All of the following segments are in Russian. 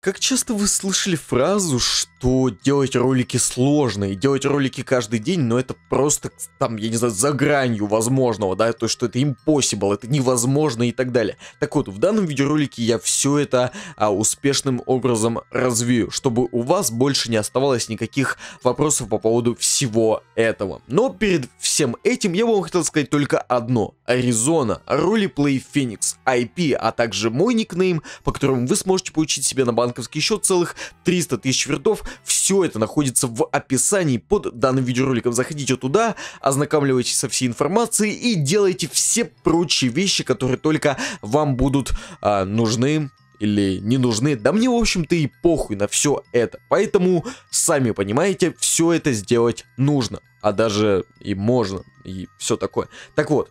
Как часто вы слышали фразу, что делать ролики сложно, и делать ролики каждый день, но это просто, там, я не знаю, за гранью возможного, да, то, что это impossible, это невозможно и так далее. Так вот, в данном видеоролике я все это а, успешным образом развею, чтобы у вас больше не оставалось никаких вопросов по поводу всего этого. Но перед всем этим я вам хотел сказать только одно. Аризона, Роли Roleplay Phoenix, IP, а также мой никнейм, по которому вы сможете получить себе на банк банковский счет, целых 300 тысяч вердов. Все это находится в описании под данным видеороликом. Заходите туда, ознакомливайтесь со всей информацией и делайте все прочие вещи, которые только вам будут а, нужны или не нужны. Да мне, в общем-то, и похуй на все это. Поэтому, сами понимаете, все это сделать нужно. А даже и можно, и все такое. Так вот,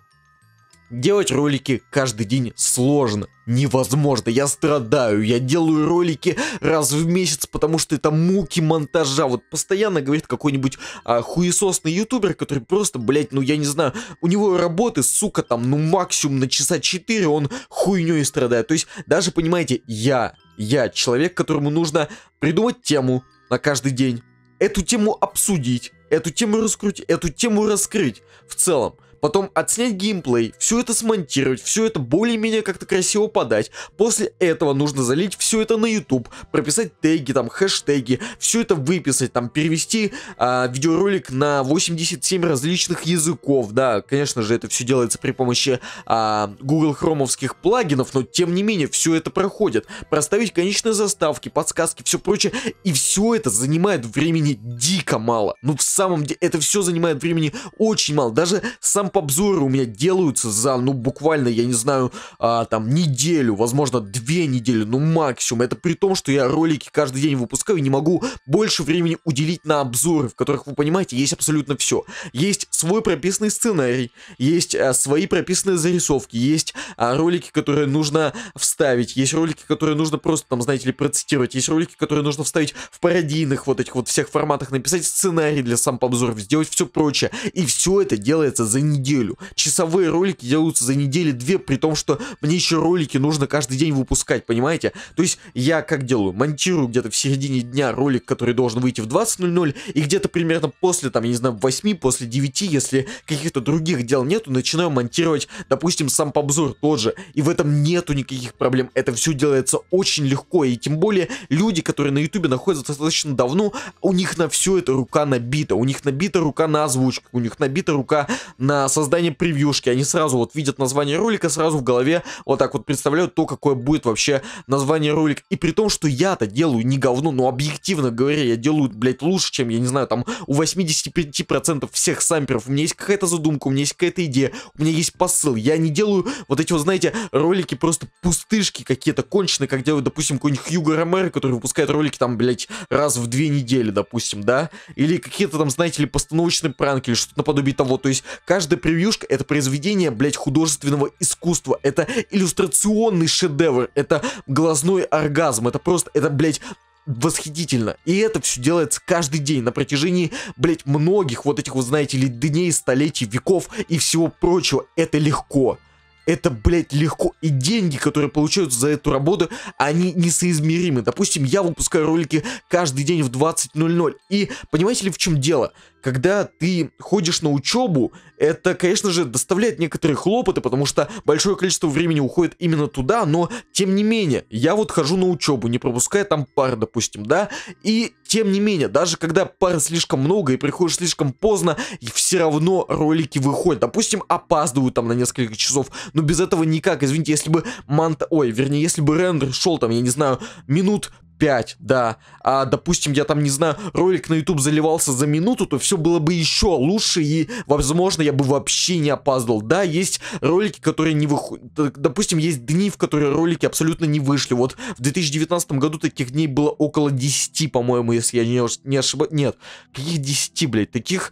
Делать ролики каждый день сложно, невозможно, я страдаю, я делаю ролики раз в месяц, потому что это муки монтажа, вот постоянно говорит какой-нибудь а, хуесосный ютубер, который просто, блять, ну я не знаю, у него работы, сука, там, ну максимум на часа 4 он хуйней страдает, то есть даже, понимаете, я, я человек, которому нужно придумать тему на каждый день, эту тему обсудить, эту тему раскрутить, эту тему раскрыть в целом, потом отснять геймплей, все это смонтировать, все это более-менее как-то красиво подать. После этого нужно залить все это на YouTube, прописать теги, там, хэштеги, все это выписать, там, перевести а, видеоролик на 87 различных языков, да, конечно же, это все делается при помощи а, Google хромовских плагинов, но тем не менее, все это проходит. Проставить конечные заставки, подсказки, все прочее, и все это занимает времени дико мало. Ну, в самом деле, это все занимает времени очень мало, даже сам там обзоры у меня делаются за, ну, буквально, я не знаю, а, там, неделю, возможно, две недели, ну, максимум. Это при том, что я ролики каждый день выпускаю и не могу больше времени уделить на обзоры, в которых, вы понимаете, есть абсолютно все. Есть свой прописанный сценарий, есть а, свои прописанные зарисовки, есть а, ролики, которые нужно вставить, есть ролики, которые нужно просто, там, знаете ли, процитировать, есть ролики, которые нужно вставить в пародийных вот этих вот всех форматах, написать сценарий для сам обзоров, сделать все прочее. И все это делается за неделю неделю. Часовые ролики делаются за недели две, при том, что мне еще ролики нужно каждый день выпускать, понимаете? То есть я как делаю? Монтирую где-то в середине дня ролик, который должен выйти в 20.00, и где-то примерно после, там, я не знаю, 8, после 9, если каких-то других дел нету, начинаю монтировать, допустим, сам обзор тот же. И в этом нету никаких проблем. Это все делается очень легко, и тем более люди, которые на ютубе находятся достаточно давно, у них на все это рука набита. У них набита рука на озвучку, у них набита рука на на создание превьюшки. Они сразу вот видят название ролика, сразу в голове вот так вот представляют то, какое будет вообще название ролика. И при том, что я-то делаю не говно, но объективно говоря, я делаю, блядь, лучше, чем, я не знаю, там у 85% всех самперов. У меня есть какая-то задумка, у меня есть какая-то идея, у меня есть посыл. Я не делаю вот эти вот, знаете, ролики просто пустышки какие-то конченые, как делают, допустим, какой-нибудь Хьюго Ромеро, который выпускает ролики там, блядь, раз в две недели, допустим, да? Или какие-то там, знаете ли, постановочные пранки или что-то наподобие того. То есть каждый это превьюшка, это произведение, блять, художественного искусства. Это иллюстрационный шедевр, это глазной оргазм, это просто, это, блять, восхитительно. И это все делается каждый день на протяжении, блять, многих вот этих, вот знаете ли, дней, столетий, веков и всего прочего. Это легко. Это, блядь, легко. И деньги, которые получаются за эту работу, они несоизмеримы. Допустим, я выпускаю ролики каждый день в 20.00. И понимаете ли, в чем дело? когда ты ходишь на учебу, это, конечно же, доставляет некоторые хлопоты, потому что большое количество времени уходит именно туда, но тем не менее, я вот хожу на учебу, не пропуская там пар, допустим, да, и тем не менее, даже когда пар слишком много и приходишь слишком поздно, и все равно ролики выходят, допустим, опаздывают там на несколько часов, но без этого никак, извините, если бы манта, ой, вернее, если бы рендер шел там, я не знаю, минут 5, да. А, допустим, я там, не знаю, ролик на YouTube заливался за минуту, то все было бы еще лучше, и, возможно, я бы вообще не опаздывал. Да, есть ролики, которые не выходят... Допустим, есть дни, в которые ролики абсолютно не вышли. Вот в 2019 году таких дней было около 10, по-моему, если я не, не ошибаюсь. Нет, каких 10, блядь, таких...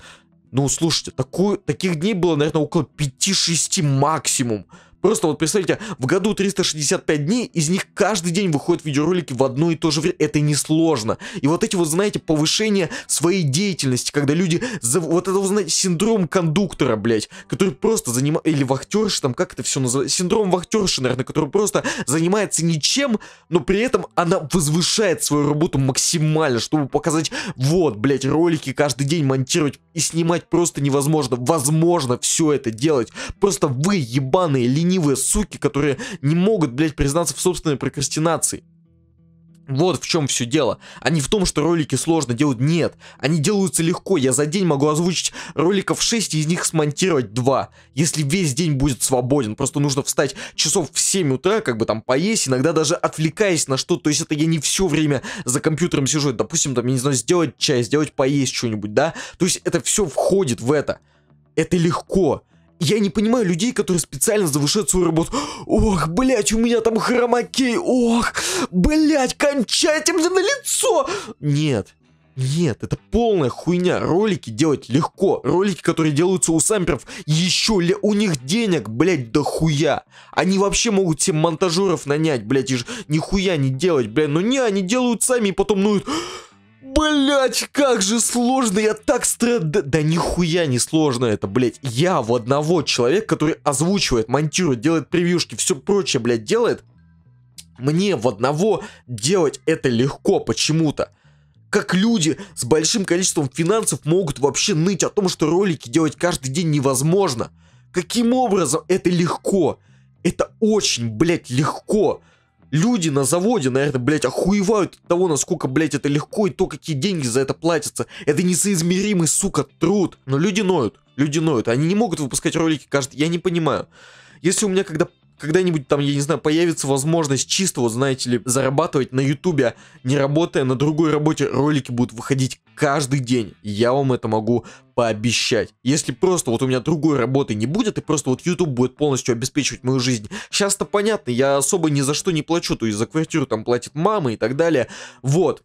Ну, слушайте, такую, таких дней было, наверное, около 5-6 максимум. Просто вот представьте, в году 365 дней, из них каждый день выходят видеоролики в одно и то же время. Это несложно. И вот эти вот, знаете, повышение своей деятельности, когда люди... За... Вот это, знаете, синдром кондуктора, блядь, который просто занимает... Или вахтерши, там, как это все называется? Синдром вахтерши, наверное, который просто занимается ничем, но при этом она возвышает свою работу максимально, чтобы показать, вот, блядь, ролики каждый день монтировать и снимать просто невозможно. Возможно все это делать. Просто вы, ебаные, ленивые ленивые суки, которые не могут, блядь, признаться в собственной прокрастинации. Вот в чем все дело. А не в том, что ролики сложно делать. Нет. Они делаются легко. Я за день могу озвучить роликов 6 и из них смонтировать 2. Если весь день будет свободен. Просто нужно встать часов в 7 утра, как бы там поесть. Иногда даже отвлекаясь на что-то. То есть это я не все время за компьютером сижу. Допустим, там, я не знаю, сделать чай, сделать поесть что-нибудь, да? То есть это все входит в это. Это легко. Я не понимаю людей, которые специально завышают свою работу. Ох, блядь, у меня там хромакей. Ох, блядь, кончайте мне на лицо. Нет, нет, это полная хуйня. Ролики делать легко. Ролики, которые делаются у самперов, еще ли у них денег, блядь, да хуя. Они вообще могут себе монтажеров нанять, блядь, и ж нихуя не делать, блядь. Но не, они делают сами и потом ноют... Ну, Блять, как же сложно, я так страдаю. Да нихуя не сложно это, блять. Я в одного человека, который озвучивает, монтирует, делает превьюшки, все прочее, блять, делает. Мне в одного делать это легко почему-то. Как люди с большим количеством финансов могут вообще ныть о том, что ролики делать каждый день невозможно. Каким образом это легко? Это очень, блядь, легко. Люди на заводе, наверное, блядь, охуевают от того, насколько, блядь, это легко и то, какие деньги за это платятся. Это несоизмеримый, сука, труд. Но люди ноют, люди ноют. Они не могут выпускать ролики каждый, я не понимаю. Если у меня когда когда-нибудь там, я не знаю, появится возможность чисто, вот знаете ли, зарабатывать на ютубе, не работая на другой работе, ролики будут выходить каждый день. Я вам это могу пообещать. Если просто вот у меня другой работы не будет, и просто вот YouTube будет полностью обеспечивать мою жизнь. Сейчас-то понятно, я особо ни за что не плачу, то есть за квартиру там платит мама и так далее. Вот.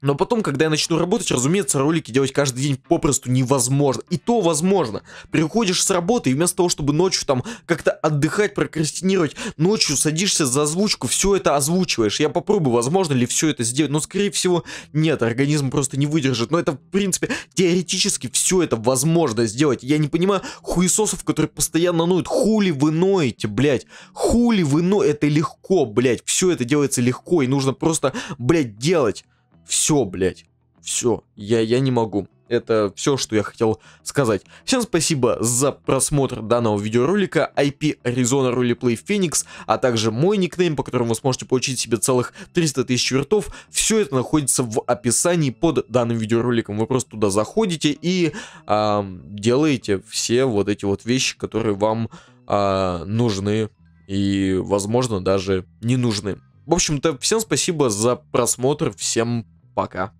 Но потом, когда я начну работать, разумеется, ролики делать каждый день попросту невозможно. И то возможно. Приходишь с работы, и вместо того, чтобы ночью там как-то отдыхать, прокрастинировать, ночью садишься за озвучку, все это озвучиваешь. Я попробую, возможно ли все это сделать. Но, скорее всего, нет, организм просто не выдержит. Но это, в принципе, теоретически все это возможно сделать. Я не понимаю хуесосов, которые постоянно ноют. Хули вы ноете, блядь? Хули вы ноете? Это легко, блядь. Все это делается легко, и нужно просто, блядь, делать. Все, блядь. Все, я, я не могу. Это все, что я хотел сказать. Всем спасибо за просмотр данного видеоролика. IP Arizona Roleplay Phoenix, а также мой никнейм, по которому вы сможете получить себе целых 300 тысяч вертов. Все это находится в описании под данным видеороликом. Вы просто туда заходите и э, делаете все вот эти вот вещи, которые вам э, нужны и, возможно, даже не нужны. В общем-то, всем спасибо за просмотр, всем пока. Пока.